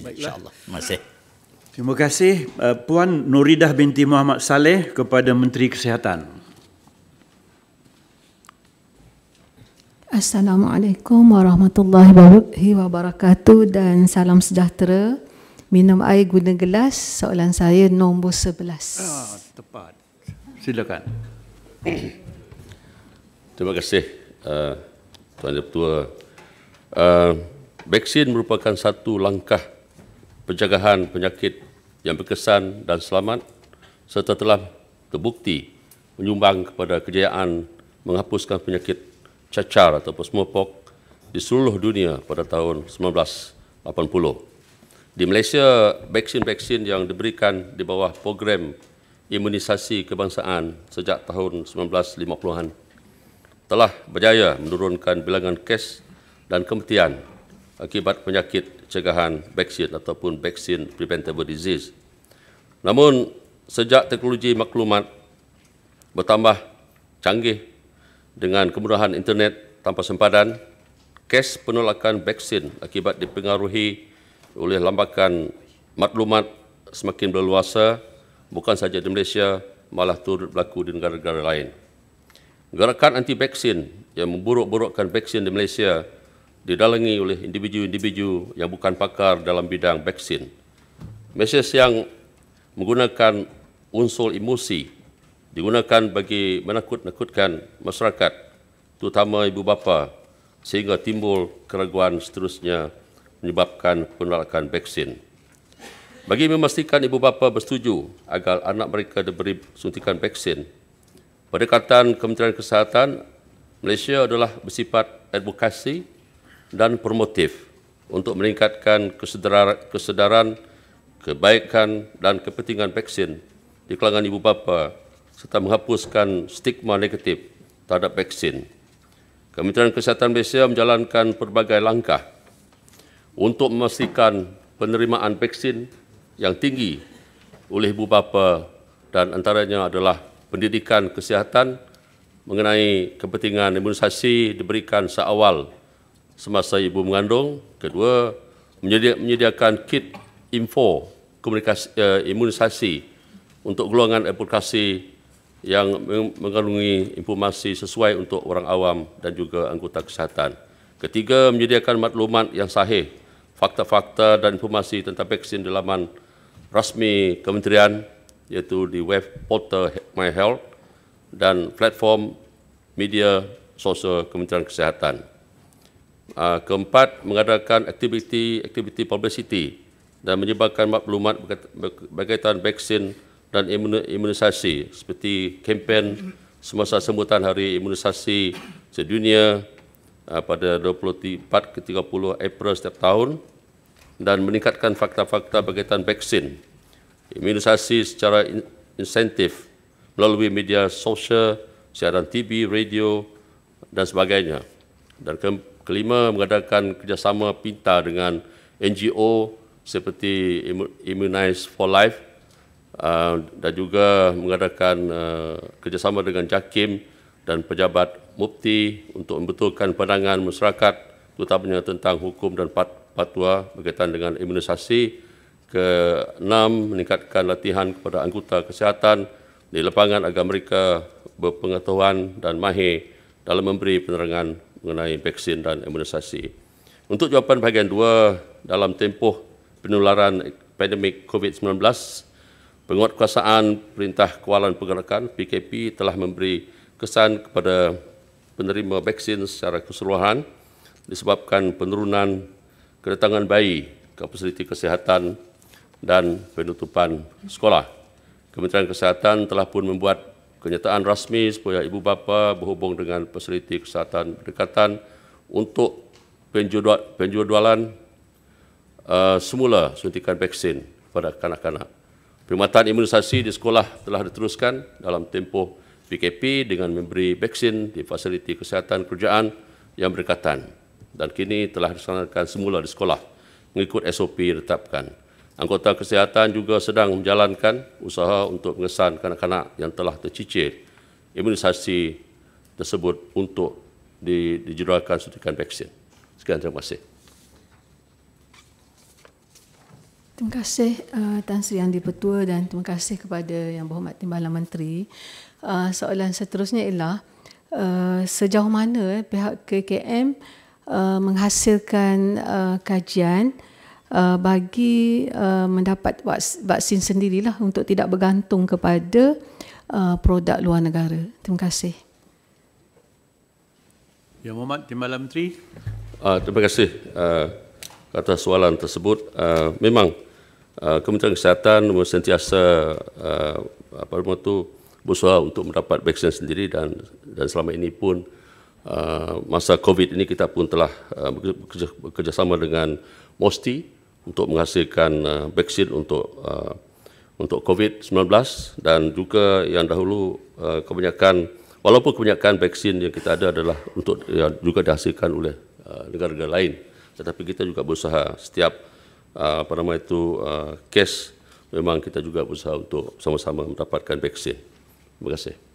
Baiklah. InsyaAllah. masih. Terima kasih uh, Puan Nuridah binti Muhammad Saleh kepada Menteri Kesihatan. Assalamualaikum warahmatullahi wabarakatuh dan salam sejahtera. Minum air guna gelas, soalan saya nombor 11. Ah, tepat. Silakan. Terima kasih uh, Tuan Deputua. Uh, vaksin merupakan satu langkah pencegahan penyakit yang berkesan dan selamat serta telah terbukti menyumbang kepada kejayaan menghapuskan penyakit cacar atau smallpox di seluruh dunia pada tahun 1980. Di Malaysia, vaksin-vaksin yang diberikan di bawah program imunisasi kebangsaan sejak tahun 1950-an telah berjaya menurunkan bilangan kes dan kematian akibat penyakit cegahan vaksin ataupun vaksin preventable disease. Namun, sejak teknologi maklumat bertambah canggih dengan kemudahan internet tanpa sempadan, kes penolakan vaksin akibat dipengaruhi oleh lambakan maklumat semakin berluasa bukan sahaja di Malaysia malah turut berlaku di negara-negara lain. Gerakan anti-vaksin yang memburuk-burukkan vaksin di Malaysia didalangi oleh individu-individu yang bukan pakar dalam bidang vaksin. Mesej yang menggunakan unsur emosi digunakan bagi menakut-nakutkan masyarakat, terutama ibu bapa, sehingga timbul keraguan seterusnya menyebabkan penolakan vaksin. Bagi memastikan ibu bapa bersetuju agar anak mereka diberi suntikan vaksin, pendekatan Kementerian Kesihatan Malaysia adalah bersifat advokasi dan promotif untuk meningkatkan kesedaran, kebaikan dan kepentingan vaksin di kalangan ibu bapa serta menghapuskan stigma negatif terhadap vaksin. Kementerian Kesihatan Malaysia menjalankan pelbagai langkah untuk memastikan penerimaan vaksin yang tinggi oleh ibu bapa dan antaranya adalah pendidikan kesihatan mengenai kepentingan imunisasi diberikan seawal semasa ibu mengandung. Kedua, menyedi- menyediakan kit info komunikasi uh, imunisasi untuk golongan aplikasi yang mengandungi informasi sesuai untuk orang awam dan juga anggota kesihatan. Ketiga, menyediakan maklumat yang sahih, fakta-fakta dan informasi tentang vaksin di laman rasmi kementerian iaitu di web portal MyHealth dan platform media sosial Kementerian Kesihatan. Uh, keempat, mengadakan aktiviti-aktiviti publicity dan menyebarkan maklumat berkaitan vaksin dan imunisasi seperti kempen semasa sambutan hari imunisasi sedunia uh, pada 24 ke 30 April setiap tahun dan meningkatkan fakta-fakta berkaitan vaksin imunisasi secara in- insentif melalui media sosial, siaran TV, radio dan sebagainya. Dan keempat, Kelima, mengadakan kerjasama pintar dengan NGO seperti Immunize for Life uh, dan juga mengadakan uh, kerjasama dengan JAKIM dan pejabat mufti untuk membetulkan pandangan masyarakat terutamanya tentang hukum dan patwa berkaitan dengan imunisasi. Keenam, meningkatkan latihan kepada anggota kesihatan di lapangan agar mereka berpengetahuan dan mahir dalam memberi penerangan mengenai vaksin dan imunisasi. Untuk jawapan bahagian dua dalam tempoh penularan pandemik COVID-19, penguatkuasaan Perintah Kualan Pergerakan PKP telah memberi kesan kepada penerima vaksin secara keseluruhan disebabkan penurunan kedatangan bayi kapasiti kesihatan dan penutupan sekolah. Kementerian Kesihatan telah pun membuat kenyataan rasmi supaya ibu bapa berhubung dengan fasiliti kesihatan berdekatan untuk penjual, penjualan uh, semula suntikan vaksin kepada kanak-kanak. Perkhidmatan imunisasi di sekolah telah diteruskan dalam tempoh PKP dengan memberi vaksin di fasiliti kesihatan kerjaan yang berdekatan dan kini telah diselenggarakan semula di sekolah mengikut SOP ditetapkan. Anggota kesihatan juga sedang menjalankan usaha untuk mengesan kanak-kanak yang telah tercicir imunisasi tersebut untuk di, dijadualkan suntikan vaksin. Sekian terima kasih. Terima kasih uh, Tan Sri Yang Dipertua dan terima kasih kepada Yang Berhormat Timbalan Menteri. Uh, soalan seterusnya ialah uh, sejauh mana eh, pihak KKM uh, menghasilkan uh, kajian uh, bagi uh, mendapat vaksin sendirilah untuk tidak bergantung kepada uh, produk luar negara. Terima kasih. Ya Muhammad Timbalan Menteri. Uh, terima kasih uh, atas soalan tersebut. Uh, memang uh, Kementerian Kesihatan sentiasa uh, apa nama tu berusaha untuk mendapat vaksin sendiri dan dan selama ini pun Uh, masa COVID ini kita pun telah uh, bekerjasama dengan MOSTI untuk menghasilkan uh, vaksin untuk uh, untuk COVID-19 dan juga yang dahulu uh, kebanyakan walaupun kebanyakan vaksin yang kita ada adalah untuk yang juga dihasilkan oleh uh, negara-negara lain tetapi kita juga berusaha setiap uh, apa nama itu uh, kes memang kita juga berusaha untuk sama-sama mendapatkan vaksin. Terima kasih.